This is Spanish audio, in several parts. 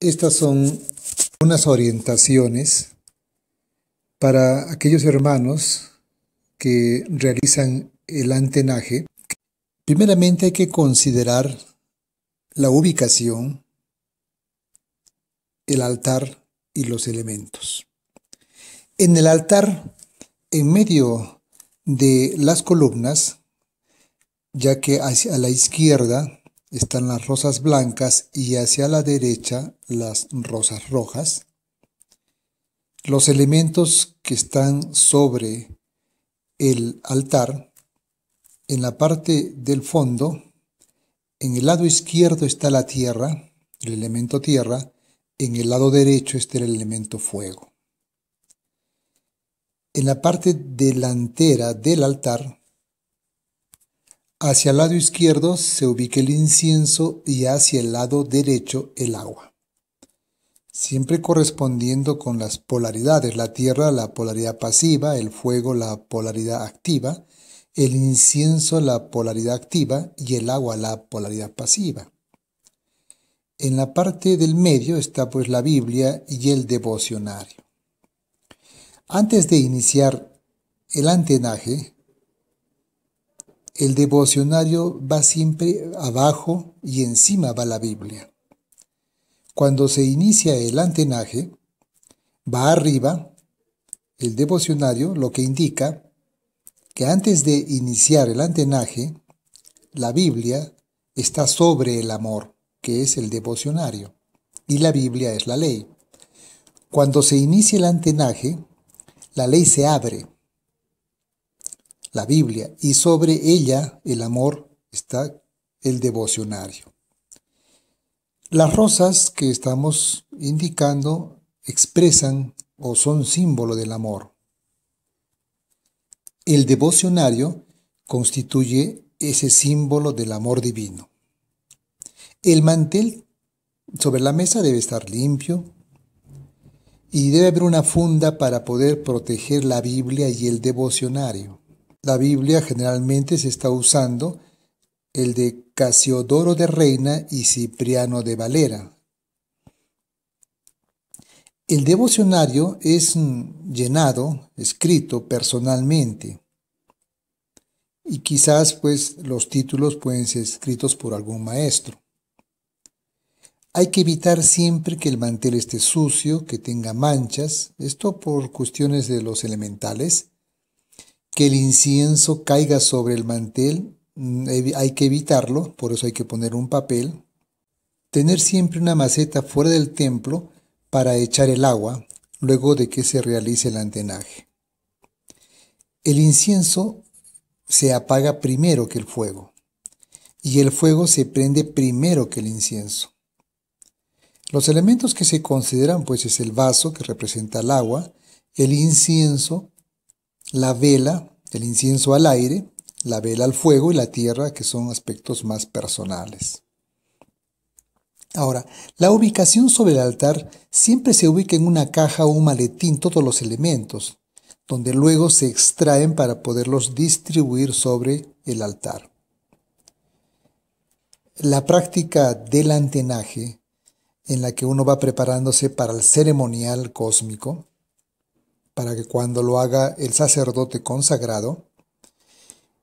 Estas son unas orientaciones para aquellos hermanos que realizan el antenaje. Primeramente hay que considerar la ubicación, el altar y los elementos. En el altar, en medio de las columnas, ya que hacia la izquierda están las rosas blancas y hacia la derecha las rosas rojas. Los elementos que están sobre el altar, en la parte del fondo, en el lado izquierdo está la tierra, el elemento tierra, en el lado derecho está el elemento fuego. En la parte delantera del altar Hacia el lado izquierdo se ubica el incienso y hacia el lado derecho el agua. Siempre correspondiendo con las polaridades, la tierra la polaridad pasiva, el fuego la polaridad activa, el incienso la polaridad activa y el agua la polaridad pasiva. En la parte del medio está pues la Biblia y el devocionario. Antes de iniciar el antenaje, el devocionario va siempre abajo y encima va la Biblia. Cuando se inicia el antenaje, va arriba el devocionario, lo que indica que antes de iniciar el antenaje, la Biblia está sobre el amor, que es el devocionario, y la Biblia es la ley. Cuando se inicia el antenaje, la ley se abre la Biblia y sobre ella el amor está el devocionario. Las rosas que estamos indicando expresan o son símbolo del amor. El devocionario constituye ese símbolo del amor divino. El mantel sobre la mesa debe estar limpio y debe haber una funda para poder proteger la Biblia y el devocionario la Biblia generalmente se está usando el de Casiodoro de Reina y Cipriano de Valera. El devocionario es llenado, escrito personalmente. Y quizás pues los títulos pueden ser escritos por algún maestro. Hay que evitar siempre que el mantel esté sucio, que tenga manchas, esto por cuestiones de los elementales, que el incienso caiga sobre el mantel, mm, hay que evitarlo, por eso hay que poner un papel. Tener siempre una maceta fuera del templo para echar el agua luego de que se realice el antenaje. El incienso se apaga primero que el fuego y el fuego se prende primero que el incienso. Los elementos que se consideran pues es el vaso que representa el agua, el incienso la vela, el incienso al aire, la vela al fuego y la tierra, que son aspectos más personales. Ahora, la ubicación sobre el altar siempre se ubica en una caja o un maletín todos los elementos, donde luego se extraen para poderlos distribuir sobre el altar. La práctica del antenaje, en la que uno va preparándose para el ceremonial cósmico, para que cuando lo haga el sacerdote consagrado,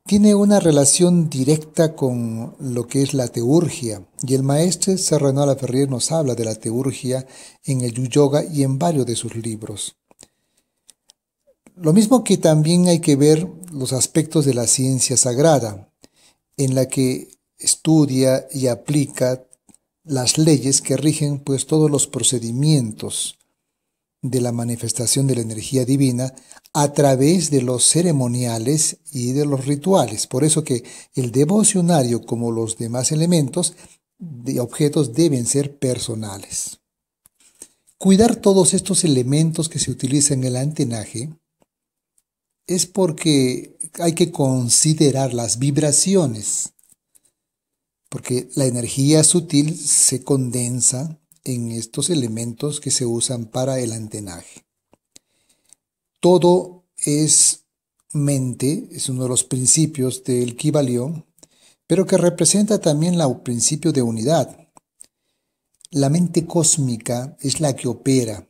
tiene una relación directa con lo que es la teurgia. Y el maestro Serrano Ferrier nos habla de la teurgia en el yu-yoga y en varios de sus libros. Lo mismo que también hay que ver los aspectos de la ciencia sagrada, en la que estudia y aplica las leyes que rigen pues todos los procedimientos, de la manifestación de la energía divina a través de los ceremoniales y de los rituales. Por eso que el devocionario, como los demás elementos de objetos, deben ser personales. Cuidar todos estos elementos que se utilizan en el antenaje es porque hay que considerar las vibraciones, porque la energía sutil se condensa en estos elementos que se usan para el antenaje. Todo es mente, es uno de los principios del Kibalión, pero que representa también el principio de unidad. La mente cósmica es la que opera.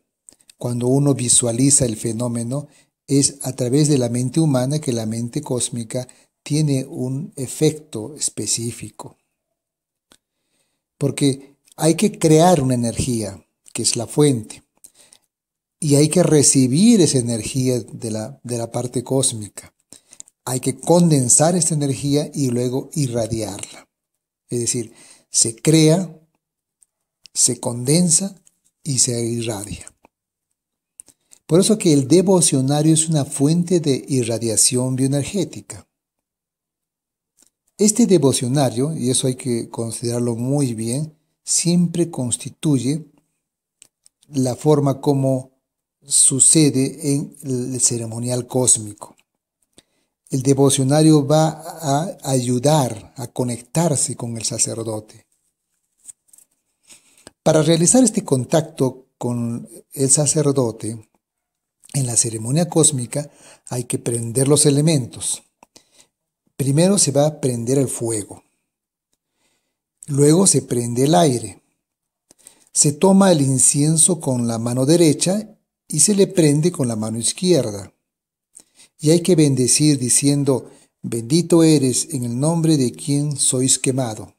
Cuando uno visualiza el fenómeno, es a través de la mente humana que la mente cósmica tiene un efecto específico. Porque hay que crear una energía, que es la fuente, y hay que recibir esa energía de la, parte cósmica. Hay que condensar esta energía y luego irradiarla. Es decir, se crea, se condensa y se irradia. Por eso que el devocionario es una fuente de irradiación bioenergética. Este devocionario, y eso hay que considerarlo muy bien, siempre constituye la forma como sucede en el ceremonial cósmico. El devocionario va a ayudar a conectarse con el sacerdote. Para realizar este contacto con el sacerdote, en la ceremonia cósmica hay que prender los elementos. Primero se va a prender el fuego. Luego se prende el aire. Se toma el incienso con la mano derecha y se le prende con la mano izquierda. Y hay que bendecir diciendo, bendito eres en el nombre de quien sois quemado.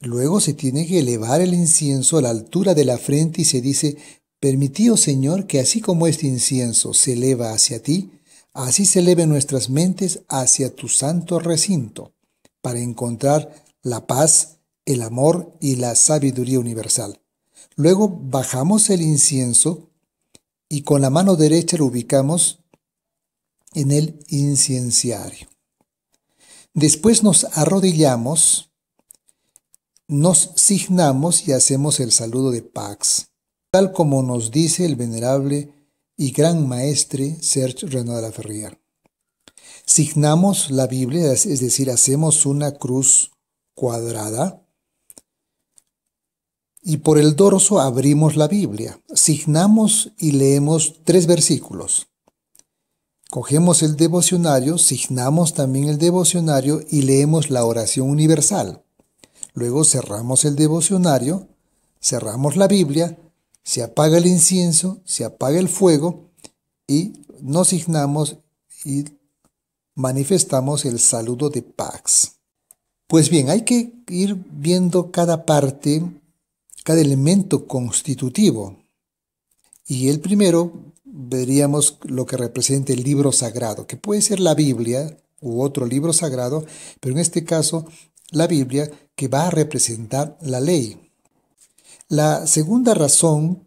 Luego se tiene que elevar el incienso a la altura de la frente y se dice, permitíos Señor que así como este incienso se eleva hacia ti, así se eleven nuestras mentes hacia tu santo recinto, para encontrar la paz, el amor y la sabiduría universal. Luego bajamos el incienso y con la mano derecha lo ubicamos en el incienciario. Después nos arrodillamos, nos signamos y hacemos el saludo de Pax, tal como nos dice el venerable y gran maestre Serge Renaud de la Ferrière. Signamos la Biblia, es decir, hacemos una cruz cuadrada. Y por el dorso abrimos la Biblia, signamos y leemos tres versículos. Cogemos el devocionario, signamos también el devocionario y leemos la oración universal. Luego cerramos el devocionario, cerramos la Biblia, se apaga el incienso, se apaga el fuego y nos signamos y manifestamos el saludo de Pax. Pues bien, hay que ir viendo cada parte, cada elemento constitutivo. Y el primero veríamos lo que representa el libro sagrado, que puede ser la Biblia u otro libro sagrado, pero en este caso la Biblia que va a representar la ley. La segunda razón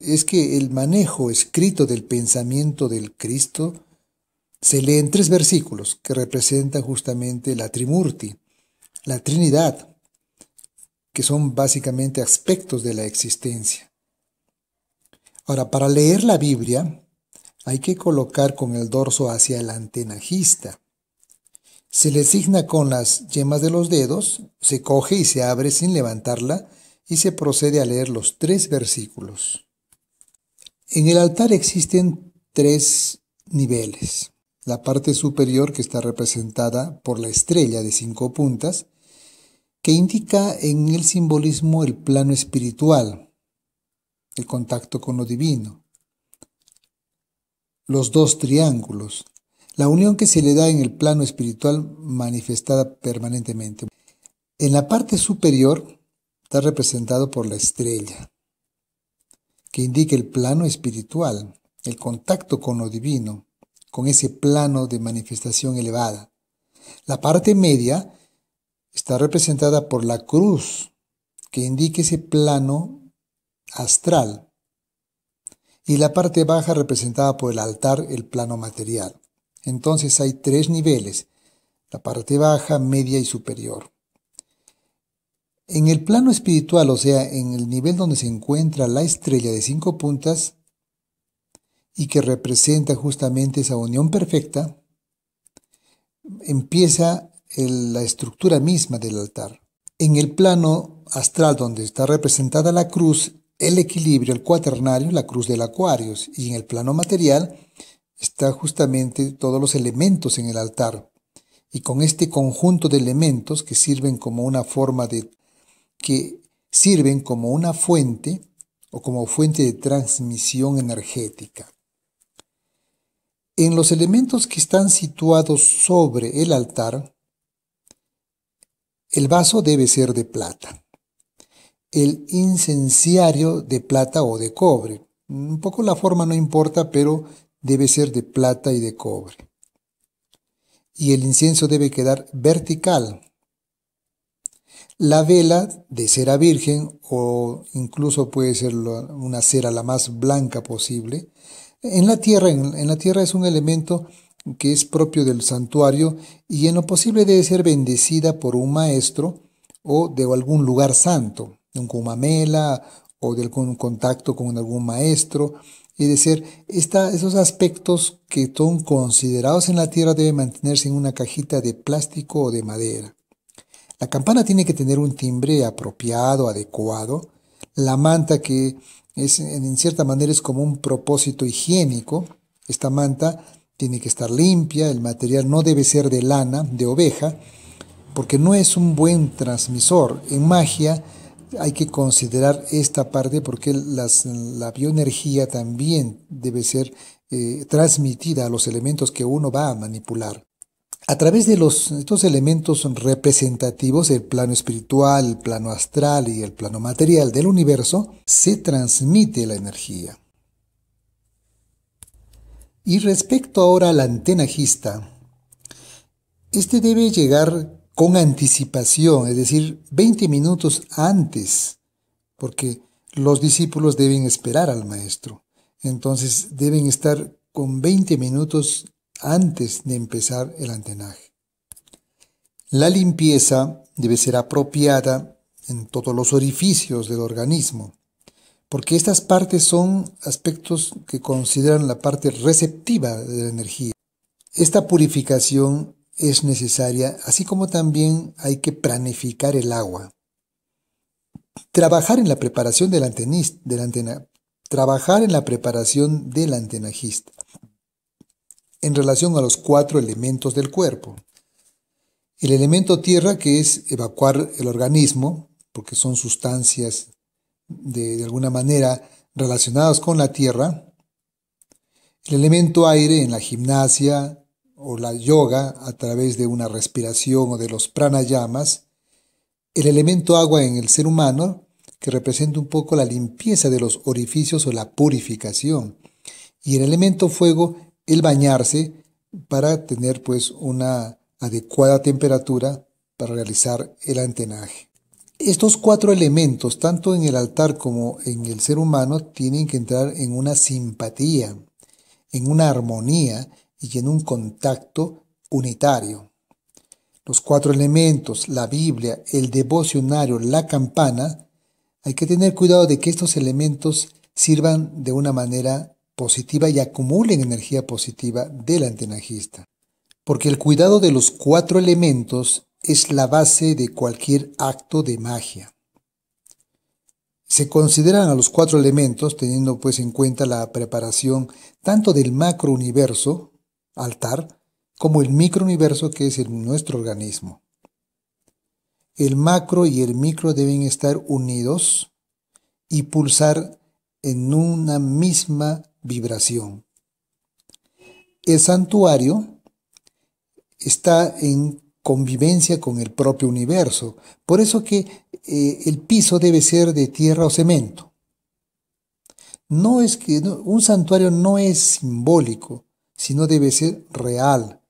es que el manejo escrito del pensamiento del Cristo se lee en tres versículos que representan justamente la Trimurti la Trinidad, que son básicamente aspectos de la existencia. Ahora, para leer la Biblia, hay que colocar con el dorso hacia el antenajista. Se le signa con las yemas de los dedos, se coge y se abre sin levantarla y se procede a leer los tres versículos. En el altar existen tres niveles. La parte superior que está representada por la estrella de cinco puntas, que indica en el simbolismo el plano espiritual, el contacto con lo divino, los dos triángulos, la unión que se le da en el plano espiritual manifestada permanentemente. En la parte superior está representado por la estrella, que indica el plano espiritual, el contacto con lo divino, con ese plano de manifestación elevada. La parte media está representada por la cruz que indica ese plano astral y la parte baja representada por el altar, el plano material. Entonces hay tres niveles, la parte baja, media y superior. En el plano espiritual, o sea, en el nivel donde se encuentra la estrella de cinco puntas y que representa justamente esa unión perfecta, empieza la estructura misma del altar. En el plano astral donde está representada la cruz, el equilibrio, el cuaternario, la cruz del acuario, y en el plano material está justamente todos los elementos en el altar. Y con este conjunto de elementos que sirven como una forma de que sirven como una fuente o como fuente de transmisión energética. En los elementos que están situados sobre el altar el vaso debe ser de plata. El incenciario de plata o de cobre. Un poco la forma no importa, pero debe ser de plata y de cobre. Y el incienso debe quedar vertical. La vela de cera virgen o incluso puede ser una cera la más blanca posible. En la tierra, en la tierra es un elemento que es propio del santuario y en lo posible debe ser bendecida por un maestro o de algún lugar santo, de un kumamela o de algún contacto con algún maestro. Es decir, ser esos aspectos que son considerados en la tierra deben mantenerse en una cajita de plástico o de madera. La campana tiene que tener un timbre apropiado, adecuado. La manta que es, en cierta manera es como un propósito higiénico. Esta manta tiene que estar limpia, el material no debe ser de lana, de oveja, porque no es un buen transmisor. En magia hay que considerar esta parte porque la bioenergía también debe ser eh, transmitida a los elementos que uno va a manipular. A través de los, estos elementos representativos, el plano espiritual, el plano astral y el plano material del universo, se transmite la energía. Y respecto ahora al antenajista, este debe llegar con anticipación, es decir, 20 minutos antes, porque los discípulos deben esperar al maestro. Entonces deben estar con 20 minutos antes de empezar el antenaje. La limpieza debe ser apropiada en todos los orificios del organismo porque estas partes son aspectos que consideran la parte receptiva de la energía. Esta purificación es necesaria, así como también hay que planificar el agua. Trabajar en la preparación del, antenista, antena, trabajar en la preparación del antenajista en relación a los cuatro elementos del cuerpo. El elemento tierra que es evacuar el organismo, porque son sustancias de, alguna manera relacionados con la tierra, el elemento aire en la gimnasia o la yoga a través de una respiración o de los pranayamas, el elemento agua en el ser humano, que representa un poco la limpieza de los orificios o la purificación, y el elemento fuego, el bañarse para tener pues una adecuada temperatura para realizar el antenaje. Estos cuatro elementos, tanto en el altar como en el ser humano, tienen que entrar en una simpatía, en una armonía y en un contacto unitario. Los cuatro elementos, la Biblia, el devocionario, la campana, hay que tener cuidado de que estos elementos sirvan de una manera positiva y acumulen energía positiva del antenajista. Porque el cuidado de los cuatro elementos es la base de cualquier acto de magia. Se consideran a los cuatro elementos, teniendo pues en cuenta la preparación tanto del macrouniverso, altar, como el microuniverso que es nuestro organismo. El macro y el micro deben estar unidos y pulsar en una misma vibración. El santuario está en convivencia con el propio universo. Por eso que eh, el piso debe ser de tierra o cemento. No es que un santuario no es simbólico, sino debe ser real.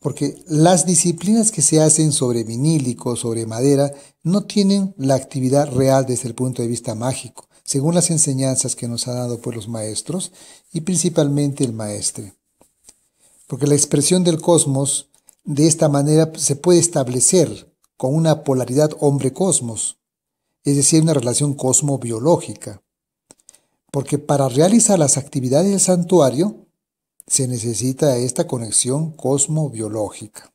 Porque las disciplinas que se hacen sobre vinílico, sobre madera, no tienen la actividad real desde el punto de vista mágico, según las enseñanzas que nos ha dado por pues, los maestros y principalmente el maestre. Porque la expresión del cosmos de esta manera pues, se puede establecer con una polaridad hombre-cosmos, es decir, una relación cosmo-biológica, Porque para realizar las actividades del santuario se necesita esta conexión cosmo-biológica.